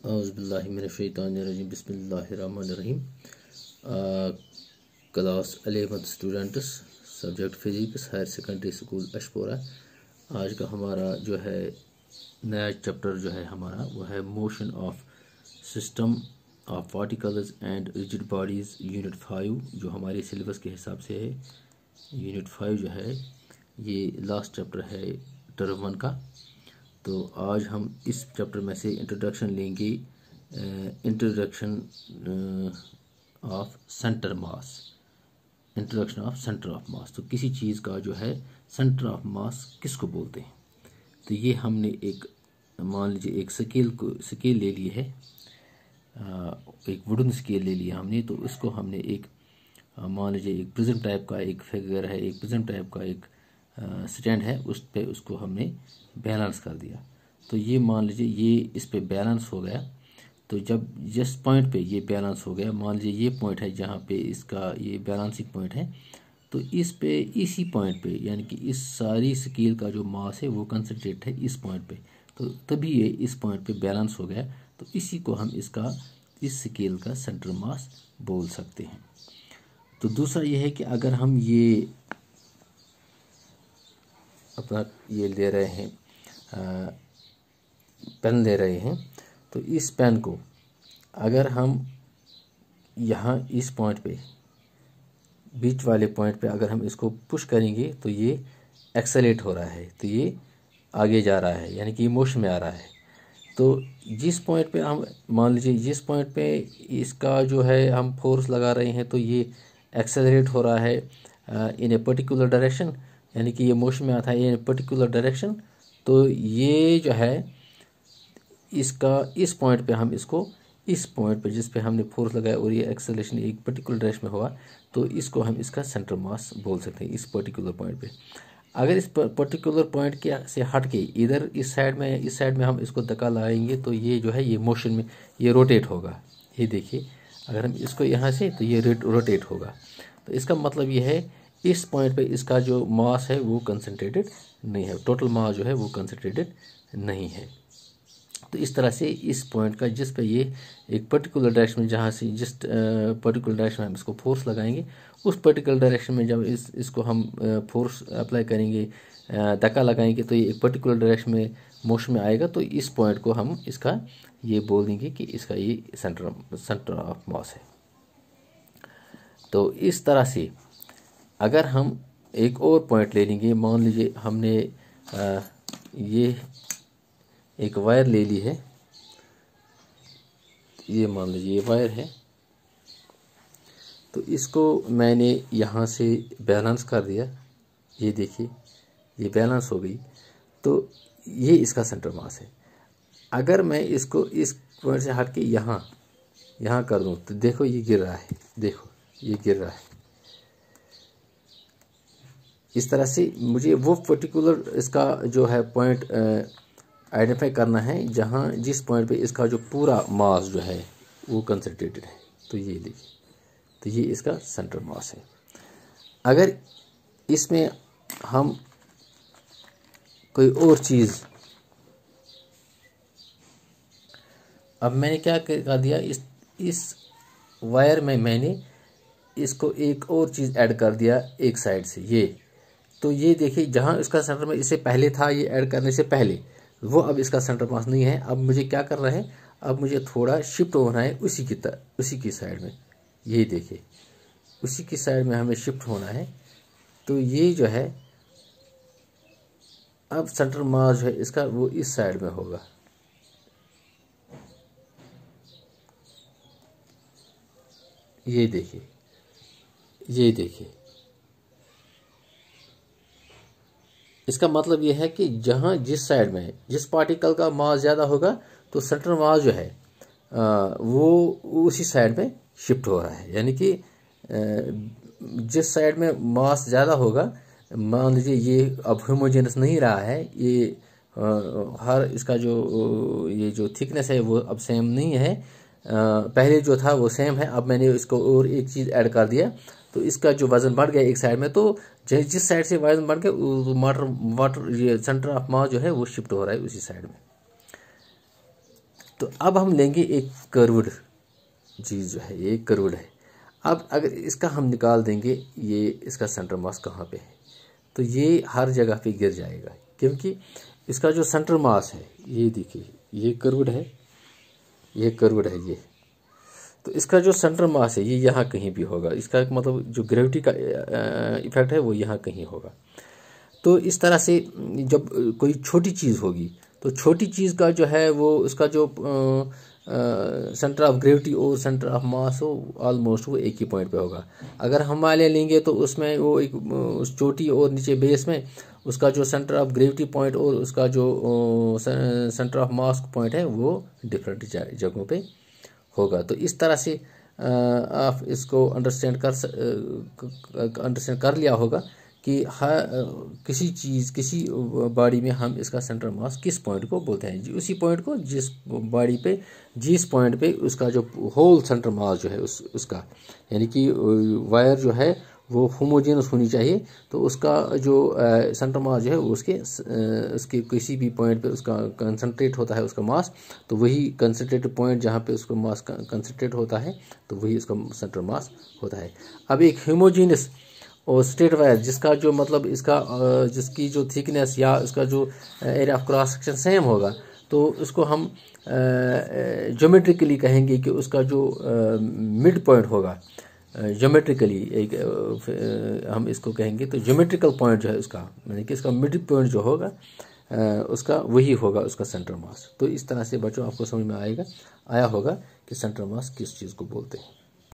अज़बिल्लिमिनशैतरजीम बसमीम class eleventh students subject physics higher secondary school Ashpora आज का हमारा जो है नया चैप्टर जो है हमारा वो है motion of system of particles and rigid bodies unit five जो हमारे सिलेबस के हिसाब से है यूनिट फाइव जो है ये लास्ट चैप्टर है टर्म वन का तो आज हम इस चैप्टर में से इंट्रोडक्शन लेंगे introduction of centre mass introduction of centre of mass तो किसी चीज़ का जो है सेंटर ऑफ मास किसको बोलते हैं तो ये हमने एक मान लीजिए एक स्केल को स्केल ले ली है एक वुडन स्केल ले लिया हमने तो इसको हमने एक मान लीजिए एक प्रिज्म टाइप का एक फिगर है एक प्रिज्म टाइप का एक स्टैंड है उस पर उसको हमने बैलेंस कर दिया तो ये मान लीजिए ये इस पर बैलेंस हो गया तो जब जिस पॉइंट पे ये बैलेंस हो गया मान लीजिए ये पॉइंट है जहाँ पे इसका ये बैलेंसिंग पॉइंट है तो इस पे इसी पॉइंट पे यानी कि इस सारी स्केल का जो मास है वो कंसनट्रेट है इस पॉइंट पे तो तभी ये इस पॉइंट पे बैलेंस हो गया तो इसी को हम इसका इस स्केल का सेंटर मास बोल सकते हैं तो दूसरा ये है कि अगर हम ये अपना ये ले रहे हैं आ, पेन ले रहे हैं तो इस पेन को अगर हम यहाँ इस पॉइंट पे बीच वाले पॉइंट पे अगर हम इसको पुश करेंगे तो ये एक्सेलेट हो रहा है तो ये आगे जा रहा है यानी कि मोशन में आ रहा है तो जिस पॉइंट पे हम मान लीजिए जिस पॉइंट पे इसका जो है हम फोर्स लगा रहे हैं तो ये एक्सेलेट हो रहा है इन ए पर्टिकुलर डायरेक्शन यानी कि ये मोशन में आता है ये पर्टिकुलर डायरेक्शन तो ये जो है इसका इस पॉइंट पे हम इसको इस पॉइंट पे जिस पे हमने फोर्स लगाया और ये एक्सेलेशन एक पर्टिकुलर डायरेक्शन में हुआ तो इसको हम इसका सेंटर मास बोल सकते हैं इस पर्टिकुलर पॉइंट पे अगर इस पर्टिकुलर पॉइंट के से हट के इधर इस साइड में इस साइड में हम इसको धक्का लगाएंगे तो ये जो है ये मोशन में ये रोटेट होगा ये देखिए अगर हम इसको यहाँ से तो ये रोटेट होगा तो इसका मतलब ये है इस पॉइंट पे इसका जो मास है वो कंसनट्रेटेड नहीं है टोटल मास जो है वो कंसनट्रेटेड नहीं है तो इस तरह से इस पॉइंट का जिस पे ये एक पर्टिकुलर डायरेक्शन में जहाँ से जिस पर्टिकुलर डायरेक्शन में हम इसको फोर्स लगाएंगे उस पर्टिकुलर डायरेक्शन में जब इस इसको हम फोर्स अप्लाई करेंगे धक्का लगाएंगे तो ये एक पर्टिकुलर डायरेक्शन में मोशन में आएगा तो इस पॉइंट को हम इसका ये बोल देंगे कि इसका ये सेंटर सेंटर ऑफ मॉस है तो इस तरह से अगर हम एक और पॉइंट ले लेंगे मान लीजिए हमने आ, ये एक वायर ले ली है ये मान लीजिए ये वायर है तो इसको मैंने यहाँ से बैलेंस कर दिया ये देखिए ये बैलेंस हो गई तो ये इसका सेंटर मास है अगर मैं इसको इस पॉइंट से हट के यहाँ यहाँ कर दूँ तो देखो ये गिर रहा है देखो ये गिर रहा है इस तरह से मुझे वो पर्टिकुलर इसका जो है पॉइंट आइडेंटिफाई करना है जहाँ जिस पॉइंट पे इसका जो पूरा मास जो है वो कंसनट्रेटेड है तो ये देखिए तो ये इसका सेंट्रल मास है अगर इसमें हम कोई और चीज़ अब मैंने क्या कर दिया इस इस वायर में मैंने इसको एक और चीज़ ऐड कर दिया एक साइड से ये तो ये देखिए जहाँ इसका सेंटर मास इससे पहले था ये ऐड करने से पहले वो अब इसका सेंटर मास नहीं है अब मुझे क्या करना है अब मुझे थोड़ा शिफ्ट होना है उसी की तरह उसी की साइड में ये देखिए उसी की साइड में हमें शिफ्ट होना है तो ये जो है अब सेंटर मास जो है इसका वो इस साइड में होगा ये देखिए ये देखिए इसका मतलब यह है कि जहाँ जिस साइड में जिस पार्टिकल का मास ज़्यादा होगा तो सटन मास जो है वो उसी साइड में शिफ्ट हो रहा है यानी कि जिस साइड में मास ज़्यादा होगा मान लीजिए ये अब होमोजेनस नहीं रहा है ये हर इसका जो ये जो थिकनेस है वो अब सेम नहीं है पहले जो था वो सेम है अब मैंने इसको और एक चीज़ ऐड कर दिया तो इसका जो वजन बढ़ गया एक साइड में तो जिस साइड से वजन बढ़ गया मटर वाटर ये सेंटर ऑफ मास जो है वो शिफ्ट हो रहा है उसी साइड में तो अब हम लेंगे एक करवड चीज़ जो है ये करवड है अब अगर इसका हम निकाल देंगे ये इसका सेंटर मास कहाँ पे है तो ये हर जगह पे गिर जाएगा क्योंकि इसका जो सेंटर मास है ये देखिए ये करवड है ये करवड है ये तो इसका जो सेंटर मास है ये यहाँ कहीं भी होगा इसका मतलब जो ग्रेविटी का इफेक्ट है वो यहाँ कहीं होगा तो इस तरह से जब कोई छोटी चीज़ होगी तो छोटी चीज़ का जो है वो उसका जो सेंटर ऑफ ग्रेविटी और सेंटर ऑफ मास हो ऑलमोस्ट वो एक ही पॉइंट पे होगा अगर हम वाले लेंगे तो उसमें वो एक उस चोटी और नीचे बेस में उसका जो सेंटर ऑफ ग्रेविटी पॉइंट और उसका जो सेंटर ऑफ मास पॉइंट है वो डिफरेंट जगहों पे होगा तो इस तरह से आप इसको अंडरस्टैंड कर अंडरस्टैंड कर लिया होगा कि हर किसी चीज़ किसी बॉडी में हम इसका सेंटर मास किस पॉइंट को बोलते हैं जी उसी पॉइंट को जिस बॉडी पे जिस पॉइंट पे उसका जो होल सेंटर मास जो है उस उसका यानी कि वायर जो है वो होमोजेनस होनी चाहिए तो उसका जो सेंटर मास जो है वो उसके उसके किसी भी पॉइंट पे उसका कंसनट्रेट होता है उसका मास तो वही कंसनट्रेटेड पॉइंट जहाँ पे उसका मास कंसनट्रेट होता है तो वही उसका सेंटर मास होता है अब एक होमोजेनस और स्टेट वायर जिसका जो मतलब इसका जिसकी जो थिकनेस या इसका जो area of cross section same होगा तो उसको हम जोमेट्रिकली कहेंगे कि उसका जो मिड पॉइंट होगा जोमेट्रिकली एक हम इसको कहेंगे तो जोमेट्रिकल पॉइंट जो है उसका यानी कि इसका मिड पॉइंट जो होगा उसका वही होगा उसका सेंटर मास तो इस तरह से बच्चों आपको समझ में आएगा आया होगा कि सेंटर मास किस चीज़ को बोलते हैं